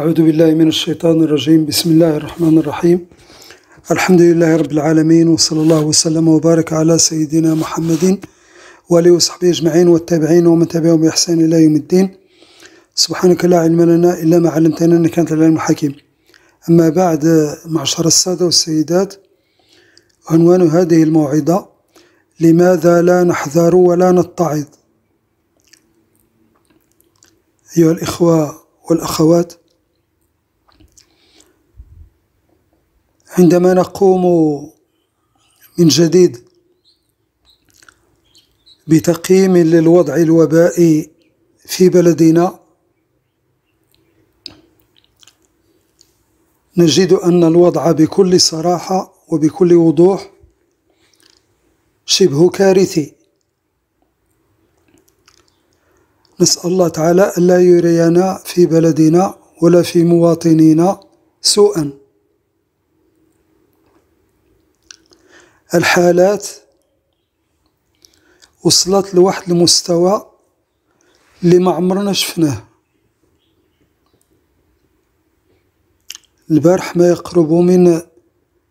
أعوذ بالله من الشيطان الرجيم بسم الله الرحمن الرحيم الحمد لله رب العالمين وصلى الله وسلم وبارك على سيدنا محمد وآله وصحبه أجمعين والتابعين ومن تبعهم بإحسان إلى يوم الدين سبحانك لا علم لنا إلا ما علمتنا إنك أنت العلم الحكيم أما بعد معشر السادة والسيدات عنوان هذه الموعظة لماذا لا نحذر ولا نتعظ أيها الإخوة والأخوات عندما نقوم من جديد بتقييم للوضع الوبائي في بلدنا نجد أن الوضع بكل صراحة وبكل وضوح شبه كارثي نسأل الله تعالى ألا يرينا في بلدنا ولا في مواطنينا سوءا الحالات وصلت لواحد المستوى اللي ما عمرنا شفناه البارح ما يقرب من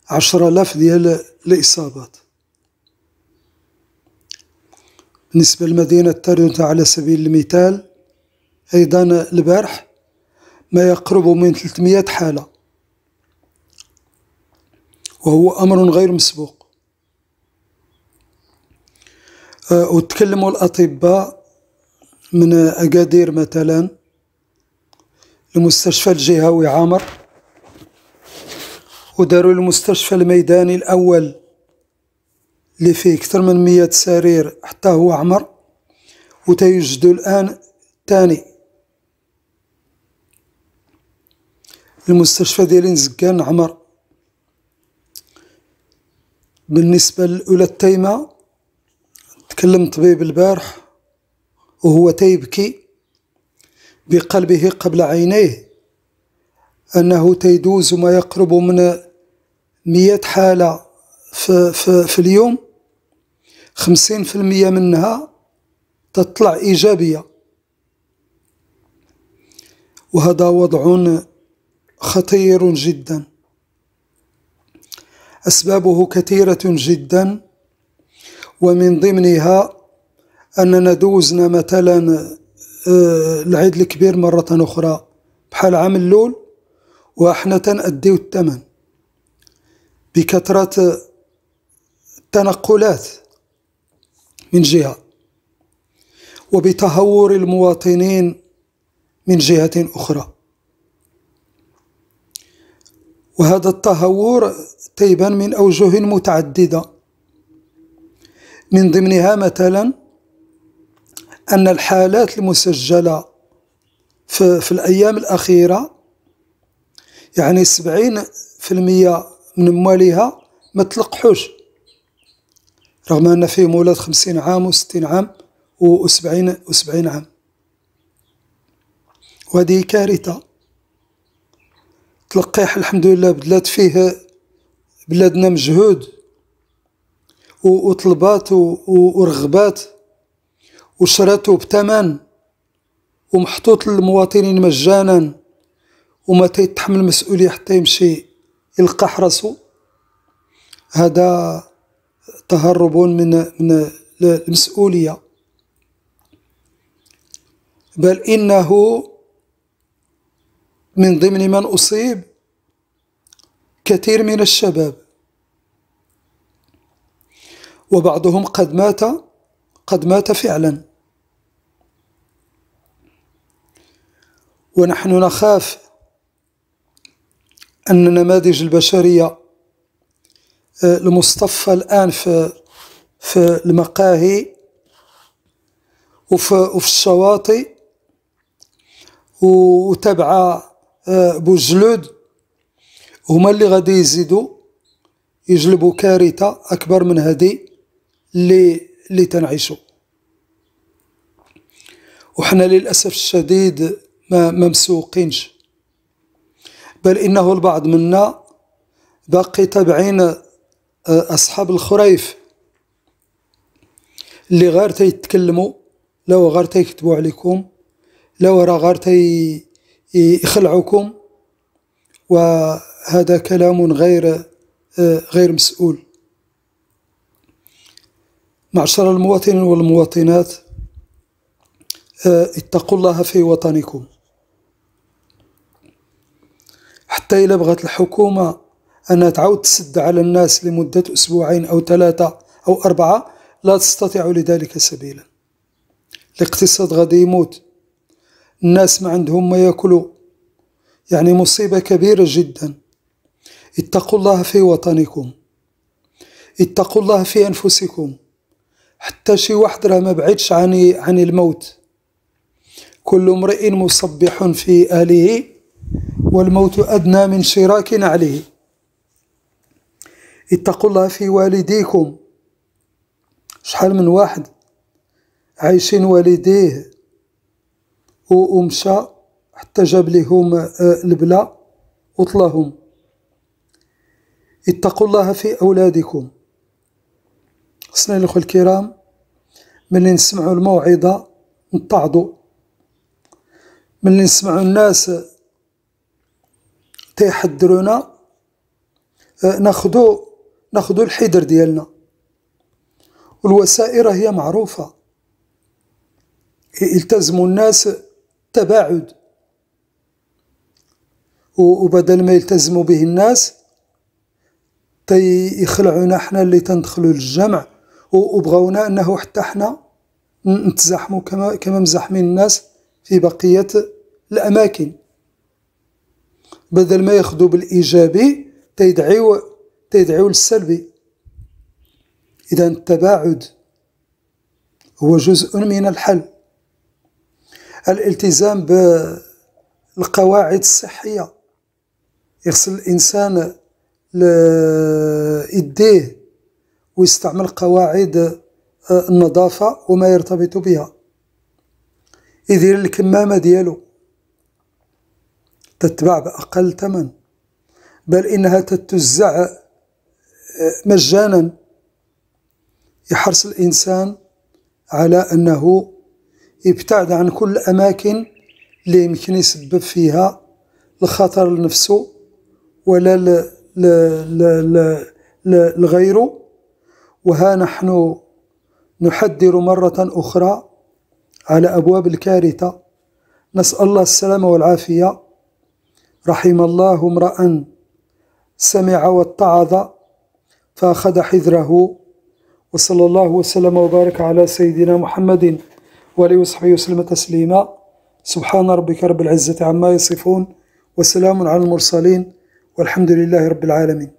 عشرة آلاف ديال الإصابات بالنسبة لمدينة تاريوتا على سبيل المثال أيضا البارح ما يقرب من 300 حالة وهو أمر غير مسبوق أه، وتكلموا الأطباء من أكادير مثلا المستشفى الجهوي عامر وداروا المستشفى الميداني الأول اللي فيه أكثر من مية سرير حتى هو عمر وتيجدوا الآن تاني المستشفى ديال زكان عمر بالنسبة لأولى التيمة تكلم طبيب البارح وهو تيبكي بقلبه قبل عينيه أنه تيدوز ما يقرب من مئة حالة في, في, في اليوم خمسين في المية منها تطلع إيجابية وهذا وضع خطير جدا أسبابه كثيرة جداً ومن ضمنها أننا دوزنا مثلا آه، العيد الكبير مرة أخرى بحال عام اللول وإحنا تنأديو الثمن بكثرة التنقلات من جهة وبتهور المواطنين من جهة أخرى وهذا التهور تيبان من أوجه متعددة من ضمنها مثلا أن الحالات المسجلة في, في الأيام الأخيرة يعني سبعين في المية من أموالها ما تلقحوش رغم أن فيهم ولاد خمسين عام وستين عام وسبعين وسبعين عام وهذه كارثة تلقيح الحمد لله بدلات فيه بلادنا مجهود وطلبات ورغبات وشرته بثمن ومحطوط للمواطنين مجانا وما تيتحمل المسؤولية حتى يمشي يلقى راسو هذا تهرب من من المسؤولية بل إنه من ضمن من أصيب كثير من الشباب وبعضهم قد مات قد مات فعلا ونحن نخاف أن نماذج البشرية آه، المصطفى الآن في في المقاهي وفي, وفي الشواطئ وتابعة آه، بوجلود هما اللي غادي يزيدوا يجلبوا كارثة أكبر من هذه اللي اللي تنعيشو وحنا للأسف الشديد ما ممسوقينش بل إنه البعض منا باقي تابعين آه، أصحاب الخريف اللي غير تيتكلموا لو غير تيكتبوا عليكم لو راه غير تي يخلعوكم وهذا كلام غير آه، غير مسؤول معشر المواطنين والمواطنات آه، اتقوا الله في وطنكم حتى إلا بغت الحكومة أنها تعود تسد على الناس لمدة أسبوعين أو ثلاثة أو أربعة لا تستطيع لذلك سبيلا الاقتصاد غادي يموت الناس ما عندهم ما ياكلوا يعني مصيبة كبيرة جدا اتقوا الله في وطنكم اتقوا الله في أنفسكم حتى شي واحد راه ما بعيدش عن عن الموت كل امرئ مصبح في اهله والموت ادنى من شراك عليه اتقوا الله في والديكم شحال من واحد عايشين والديه وامشى حتى جاب لهم آه، البلا وطلهم اتقوا الله في أولادكم خصنا الاخوه الكرام ملي نسمعوا الموعظه نتعظوا ملي نسمعوا الناس تيحذرونا آه، ناخذوا ناخذوا الحذر ديالنا والوسائر هي معروفه يلتزموا الناس تباعد وبدل ما يلتزموا به الناس تيخلعونا حنا اللي تندخلوا للجمع وبغونا انه حتى حنا نتزاحموا كما كما مزاحمين الناس في بقيه الاماكن بدل ما ياخذوا بالايجابي تيدعيو تيدعيو للسلبي اذا التباعد هو جزء من الحل الالتزام بالقواعد الصحيه يغسل الانسان يديه ويستعمل قواعد آه، النظافة وما يرتبط بها يدير الكمامة ديالو تتباع بأقل ثمن بل إنها تتوزع آه، مجانا يحرص الإنسان على أنه يبتعد عن كل الأماكن اللي يمكن يسبب فيها الخطر لنفسه ولا لغيره وها نحن نحدر مرة أخرى على أبواب الكارثة نسأل الله السلامة والعافية رحم الله امرأ سمع واتعظ فأخذ حذره وصلى الله وسلم وبارك على سيدنا محمد وآله وصحبه وسلم تسليما سبحان ربك رب العزة عما يصفون وسلام على المرسلين والحمد لله رب العالمين